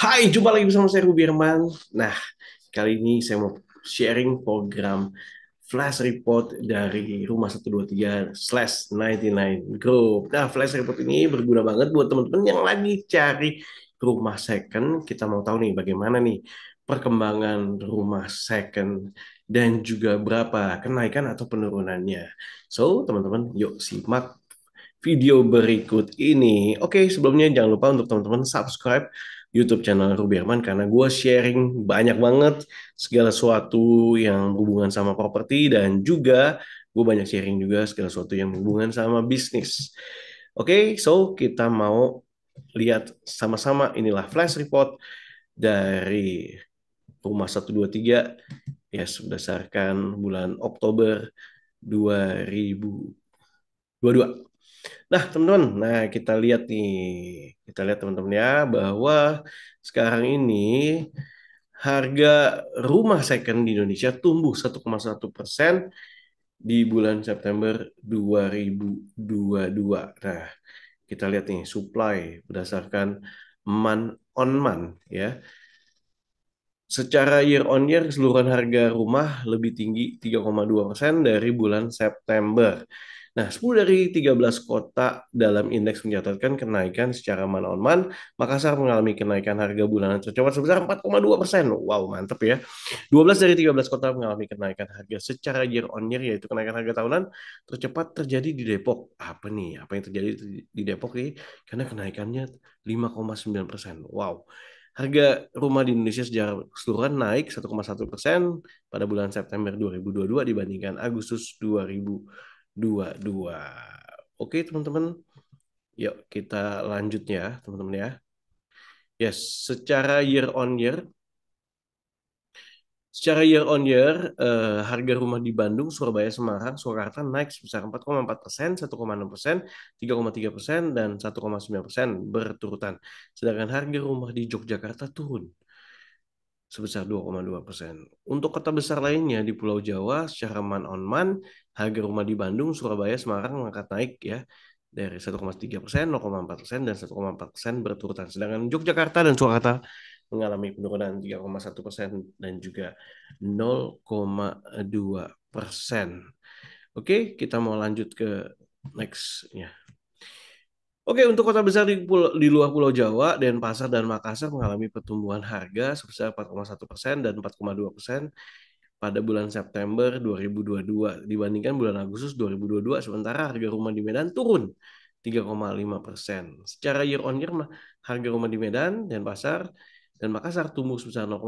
Hai, jumpa lagi bersama saya Ruby Herman. Nah, kali ini saya mau sharing program Flash Report dari Rumah 123 slash 99 Group. Nah, Flash Report ini berguna banget buat teman-teman yang lagi cari rumah second. Kita mau tahu nih bagaimana nih perkembangan rumah second dan juga berapa kenaikan atau penurunannya. So, teman-teman, yuk simak video berikut ini. Oke, sebelumnya jangan lupa untuk teman-teman subscribe YouTube channel Ruberman karena gue sharing banyak banget segala sesuatu yang berhubungan sama properti dan juga gue banyak sharing juga segala sesuatu yang berhubungan sama bisnis. Oke, okay, so kita mau lihat sama-sama inilah flash report dari rumah 123 ya yes, berdasarkan bulan Oktober 2022. Nah, teman-teman, nah kita lihat nih, kita lihat teman-teman ya bahwa sekarang ini harga rumah second di Indonesia tumbuh 1,1 persen di bulan September 2022. Nah, kita lihat nih supply berdasarkan man on man ya. Secara year on year keseluruhan harga rumah lebih tinggi 3,2 persen dari bulan September. Nah, 10 dari 13 kota dalam indeks mencatatkan kenaikan secara man on man. Makassar mengalami kenaikan harga bulanan tercepat sebesar 4,2 persen. Wow, mantep ya. 12 dari 13 kota mengalami kenaikan harga secara year on year, yaitu kenaikan harga tahunan tercepat terjadi di Depok. Apa nih? Apa yang terjadi di Depok ini Karena kenaikannya 5,9 persen. Wow. Harga rumah di Indonesia secara keseluruhan naik 1,1 persen pada bulan September 2022 dibandingkan Agustus 2000 dua dua oke teman-teman yuk kita lanjut ya teman-teman ya yes secara year on year Secara year on year, eh, harga rumah di Bandung, Surabaya, Semarang, Surakarta naik sebesar 4,4 persen, 1,6 persen, 3,3 persen, dan 1,9 persen berturutan. Sedangkan harga rumah di Yogyakarta turun sebesar 2,2 persen. Untuk kota besar lainnya di Pulau Jawa secara man on man, harga rumah di Bandung, Surabaya, Semarang mengangkat naik ya dari 1,3 persen, 0,4 persen, dan 1,4 persen berturutan. Sedangkan Yogyakarta dan Surakarta mengalami penurunan 3,1 persen dan juga 0,2 persen. Oke, kita mau lanjut ke next ya. Oke, untuk kota besar di, pulau, di luar Pulau Jawa, Denpasar dan Makassar mengalami pertumbuhan harga sebesar 4,1 persen dan 4,2 persen pada bulan September 2022 dibandingkan bulan Agustus 2022. Sementara harga rumah di Medan turun 3,5 persen. Secara year on year, harga rumah di Medan, Denpasar, dan Makassar tumbuh sebesar 0,1,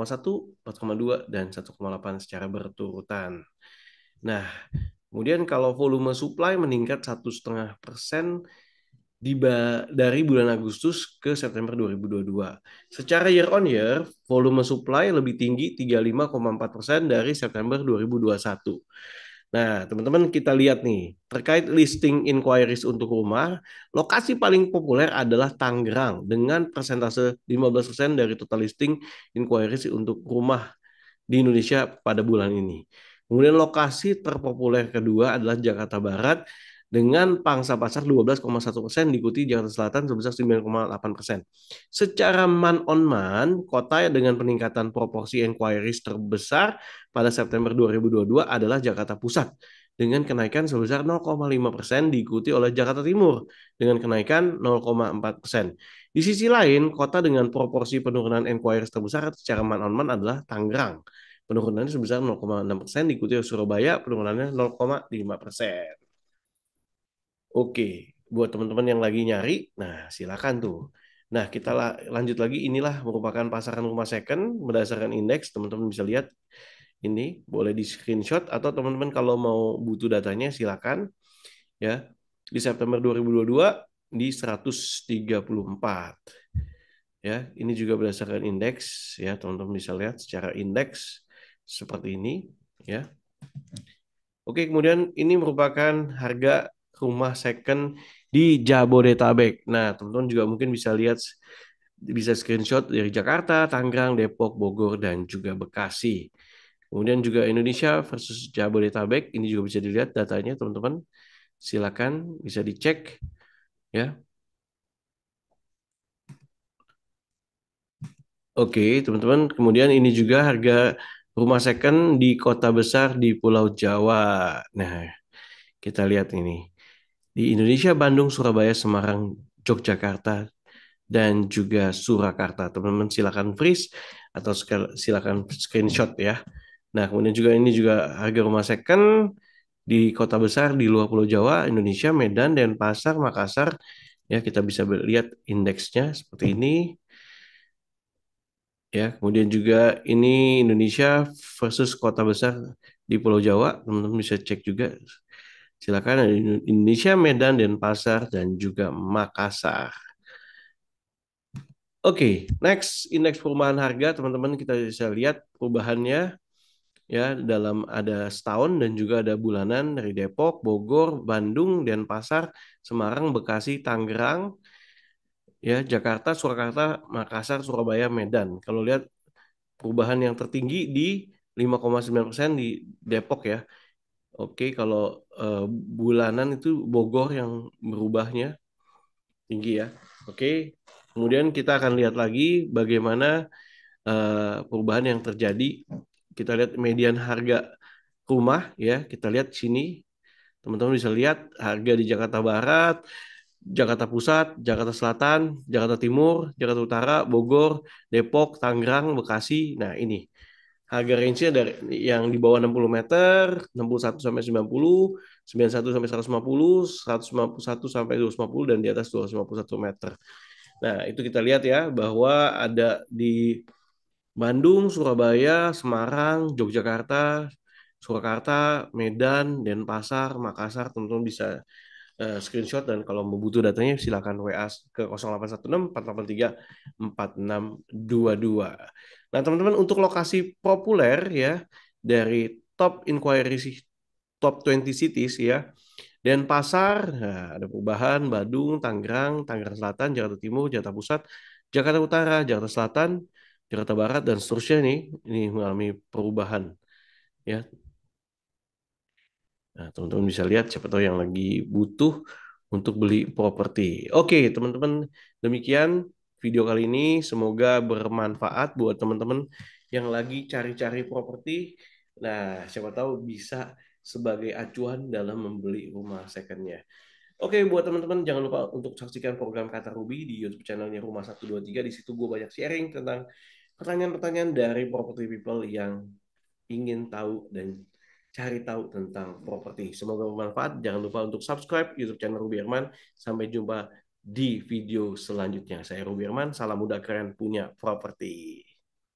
4,2, dan 1,8 secara berturutan. Nah, kemudian kalau volume supply meningkat satu setengah persen di dari bulan Agustus ke September 2022. Secara year on year, volume supply lebih tinggi 35,4% persen dari September 2021. Nah, teman-teman kita lihat nih, terkait listing inquiries untuk rumah, lokasi paling populer adalah Tangerang dengan persentase 15% dari total listing inquiries untuk rumah di Indonesia pada bulan ini. Kemudian lokasi terpopuler kedua adalah Jakarta Barat dengan pangsa pasar 12,1 persen diikuti Jakarta Selatan sebesar 9,8 persen. Secara man on man, kota dengan peningkatan proporsi inquiries terbesar pada September 2022 adalah Jakarta Pusat dengan kenaikan sebesar 0,5 persen diikuti oleh Jakarta Timur dengan kenaikan 0,4 persen. Di sisi lain, kota dengan proporsi penurunan inquiries terbesar secara man on man adalah Tangerang. Penurunannya sebesar 0,6 persen diikuti oleh Surabaya penurunannya 0,5 persen. Oke, buat teman-teman yang lagi nyari, nah silakan tuh. Nah, kita la lanjut lagi. Inilah merupakan pasaran rumah second berdasarkan indeks. Teman-teman bisa lihat ini boleh di screenshot atau teman-teman kalau mau butuh datanya silakan ya. Di September 2022 di 134. Ya, ini juga berdasarkan indeks ya, teman-teman bisa lihat secara indeks seperti ini ya. Oke, kemudian ini merupakan harga rumah second di Jabodetabek. Nah, teman-teman juga mungkin bisa lihat bisa screenshot dari Jakarta, Tangerang, Depok, Bogor dan juga Bekasi. Kemudian juga Indonesia versus Jabodetabek ini juga bisa dilihat datanya teman-teman. Silakan bisa dicek ya. Oke, teman-teman. Kemudian ini juga harga rumah second di kota besar di Pulau Jawa. Nah, kita lihat ini di Indonesia, Bandung, Surabaya, Semarang, Yogyakarta, dan juga Surakarta. Teman-teman silakan freeze atau silakan screenshot ya. Nah, kemudian juga ini juga harga rumah second di kota besar di luar Pulau Jawa, Indonesia, Medan, Denpasar, Makassar. Ya, kita bisa lihat indeksnya seperti ini. Ya, kemudian juga ini Indonesia versus kota besar di Pulau Jawa, teman-teman bisa cek juga Silakan Indonesia, Medan, Denpasar, dan juga Makassar. Oke, okay, next indeks perumahan harga teman-teman kita bisa lihat perubahannya ya dalam ada setahun dan juga ada bulanan dari Depok, Bogor, Bandung, Denpasar, Semarang, Bekasi, Tangerang, ya Jakarta, Surakarta, Makassar, Surabaya, Medan. Kalau lihat perubahan yang tertinggi di 5,9 persen di Depok ya Oke, kalau uh, bulanan itu Bogor yang berubahnya tinggi ya. Oke, kemudian kita akan lihat lagi bagaimana uh, perubahan yang terjadi. Kita lihat median harga rumah ya. Kita lihat sini, teman-teman bisa lihat harga di Jakarta Barat, Jakarta Pusat, Jakarta Selatan, Jakarta Timur, Jakarta Utara, Bogor, Depok, Tangerang, Bekasi. Nah ini harga range-nya dari yang di bawah 60 meter, 61 sampai 90, 91 sampai 150, 151 sampai 250 dan di atas 251 meter. Nah, itu kita lihat ya bahwa ada di Bandung, Surabaya, Semarang, Yogyakarta, Surakarta, Medan, Denpasar, Makassar, teman-teman bisa eh, screenshot dan kalau mau butuh datanya silakan WA ke 0816 483 4622. Nah, teman-teman untuk lokasi populer ya dari top inquiry top 20 cities ya. pasar, nah, ada perubahan, Badung, Tangerang, Tangerang Selatan, Jakarta Timur, Jakarta Pusat, Jakarta Utara, Jakarta Selatan, Jakarta Barat dan seterusnya nih ini mengalami perubahan ya. Nah, teman-teman bisa lihat siapa tahu yang lagi butuh untuk beli properti. Oke, teman-teman, demikian video kali ini. Semoga bermanfaat buat teman-teman yang lagi cari-cari properti. Nah, siapa tahu bisa sebagai acuan dalam membeli rumah secondnya. Oke, buat teman-teman jangan lupa untuk saksikan program Kata Ruby di YouTube channelnya Rumah 123. Di situ gue banyak sharing tentang pertanyaan-pertanyaan dari property people yang ingin tahu dan cari tahu tentang properti. Semoga bermanfaat. Jangan lupa untuk subscribe YouTube channel Ruby Herman. Sampai jumpa di video selanjutnya. Saya Ruby Irman, salam muda keren punya properti.